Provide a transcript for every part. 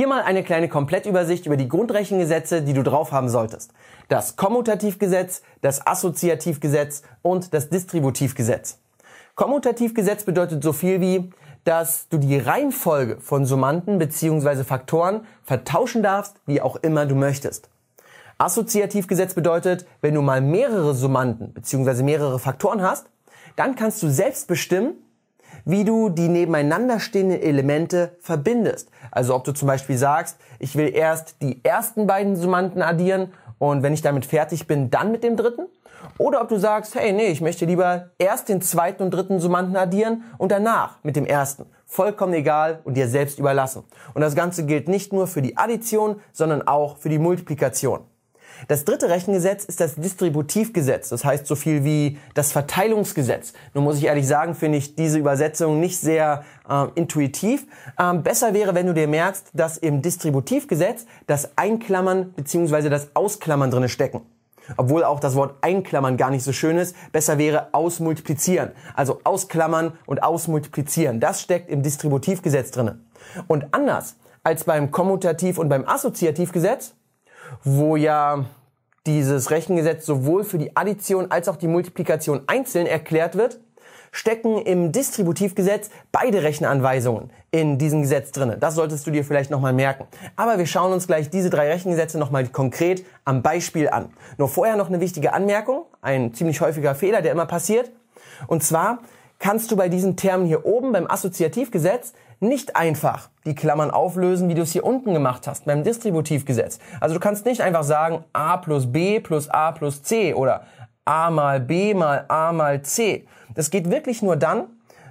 Hier mal eine kleine Komplettübersicht über die Grundrechengesetze, die du drauf haben solltest. Das Kommutativgesetz, das Assoziativgesetz und das Distributivgesetz. Kommutativgesetz bedeutet so viel wie, dass du die Reihenfolge von Summanden bzw. Faktoren vertauschen darfst, wie auch immer du möchtest. Assoziativgesetz bedeutet, wenn du mal mehrere Summanden bzw. mehrere Faktoren hast, dann kannst du selbst bestimmen, wie du die nebeneinander stehenden Elemente verbindest. Also ob du zum Beispiel sagst, ich will erst die ersten beiden Summanden addieren und wenn ich damit fertig bin, dann mit dem dritten. Oder ob du sagst, hey, nee, ich möchte lieber erst den zweiten und dritten Summanden addieren und danach mit dem ersten. Vollkommen egal und dir selbst überlassen. Und das Ganze gilt nicht nur für die Addition, sondern auch für die Multiplikation. Das dritte Rechengesetz ist das Distributivgesetz. Das heißt so viel wie das Verteilungsgesetz. Nun muss ich ehrlich sagen, finde ich diese Übersetzung nicht sehr äh, intuitiv. Ähm, besser wäre, wenn du dir merkst, dass im Distributivgesetz das Einklammern bzw. das Ausklammern drinne stecken obwohl auch das Wort einklammern gar nicht so schön ist. Besser wäre ausmultiplizieren. Also ausklammern und ausmultiplizieren. Das steckt im Distributivgesetz drinne. Und anders als beim Kommutativ- und beim Assoziativgesetz wo ja dieses Rechengesetz sowohl für die Addition als auch die Multiplikation einzeln erklärt wird, stecken im Distributivgesetz beide Rechenanweisungen in diesem Gesetz drin. Das solltest du dir vielleicht nochmal merken. Aber wir schauen uns gleich diese drei Rechengesetze nochmal konkret am Beispiel an. Nur vorher noch eine wichtige Anmerkung, ein ziemlich häufiger Fehler, der immer passiert. Und zwar kannst du bei diesen Termen hier oben beim Assoziativgesetz nicht einfach die Klammern auflösen, wie du es hier unten gemacht hast beim Distributivgesetz. Also du kannst nicht einfach sagen a plus b plus a plus c oder a mal b mal a mal c. Das geht wirklich nur dann,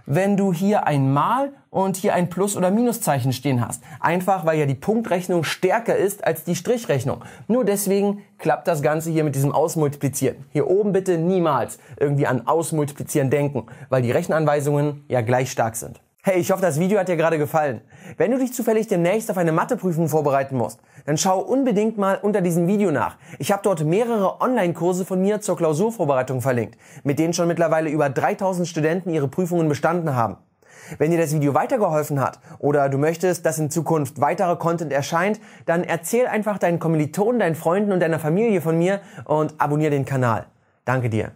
wenn du hier ein Mal und hier ein Plus- oder Minuszeichen stehen hast. Einfach, weil ja die Punktrechnung stärker ist als die Strichrechnung. Nur deswegen klappt das Ganze hier mit diesem Ausmultiplizieren. Hier oben bitte niemals irgendwie an Ausmultiplizieren denken, weil die Rechenanweisungen ja gleich stark sind. Hey, ich hoffe, das Video hat dir gerade gefallen. Wenn du dich zufällig demnächst auf eine Matheprüfung vorbereiten musst, dann schau unbedingt mal unter diesem Video nach. Ich habe dort mehrere Online-Kurse von mir zur Klausurvorbereitung verlinkt, mit denen schon mittlerweile über 3000 Studenten ihre Prüfungen bestanden haben. Wenn dir das Video weitergeholfen hat oder du möchtest, dass in Zukunft weiterer Content erscheint, dann erzähl einfach deinen Kommilitonen, deinen Freunden und deiner Familie von mir und abonniere den Kanal. Danke dir.